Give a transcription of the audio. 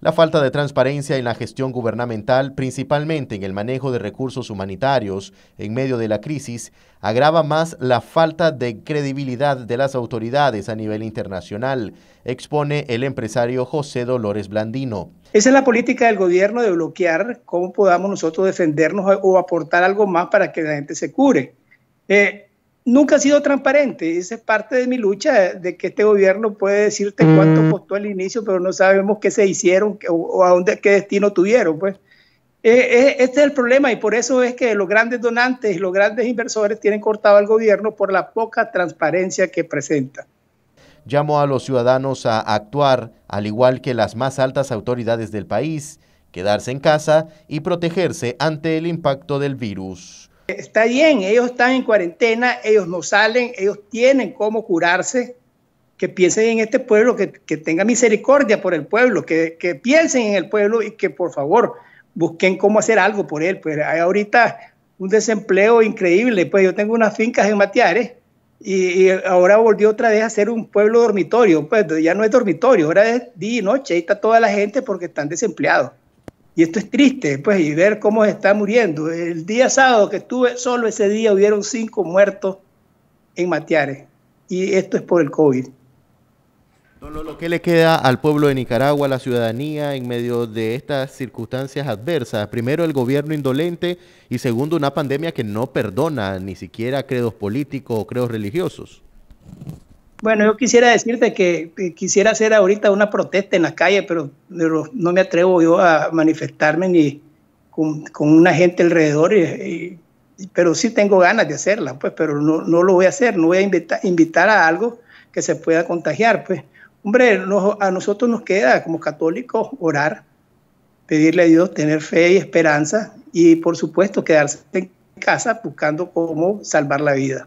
La falta de transparencia en la gestión gubernamental, principalmente en el manejo de recursos humanitarios en medio de la crisis, agrava más la falta de credibilidad de las autoridades a nivel internacional, expone el empresario José Dolores Blandino. Esa es la política del gobierno de bloquear cómo podamos nosotros defendernos o aportar algo más para que la gente se cure. Eh, nunca ha sido transparente. Esa es parte de mi lucha, de que este gobierno puede decirte cuánto mm. costó al inicio, pero no sabemos qué se hicieron o, a dónde, qué destino tuvieron. Pues. Eh, eh, este es el problema y por eso es que los grandes donantes, los grandes inversores tienen cortado al gobierno por la poca transparencia que presenta. Llamo a los ciudadanos a actuar, al igual que las más altas autoridades del país, quedarse en casa y protegerse ante el impacto del virus. Está bien, ellos están en cuarentena, ellos no salen, ellos tienen cómo curarse. Que piensen en este pueblo, que, que tenga misericordia por el pueblo, que, piensen en el pueblo y que por favor busquen cómo hacer algo por él. Pues hay ahorita un desempleo increíble. Pues yo tengo unas fincas en Matiares y, ahora volvió otra vez a ser un pueblo dormitorio. Pues ya no es dormitorio, ahora es día y noche. Ahí está toda la gente porque están desempleados. Y esto es triste, pues, y ver cómo se está muriendo. El día sábado que estuve solo ese día hubieron cinco muertos en Matiares. Y esto es por el COVID. que le queda al pueblo de Nicaragua, a la ciudadanía, en medio de estas circunstancias adversas? Primero, el gobierno indolente y segundo, una pandemia que no perdona ni siquiera credos políticos o credos religiosos. Bueno, yo quisiera decirte que quisiera hacer ahorita una protesta en la calle, pero, no me atrevo yo a manifestarme ni con, una gente alrededor, pero sí tengo ganas de hacerla, pues, pero no, lo voy a hacer, no voy a invitar a algo que se pueda contagiar, pues. Hombre, a nosotros nos queda como católicos orar, pedirle a Dios tener fe y esperanza y por supuesto quedarse en casa buscando cómo salvar la vida.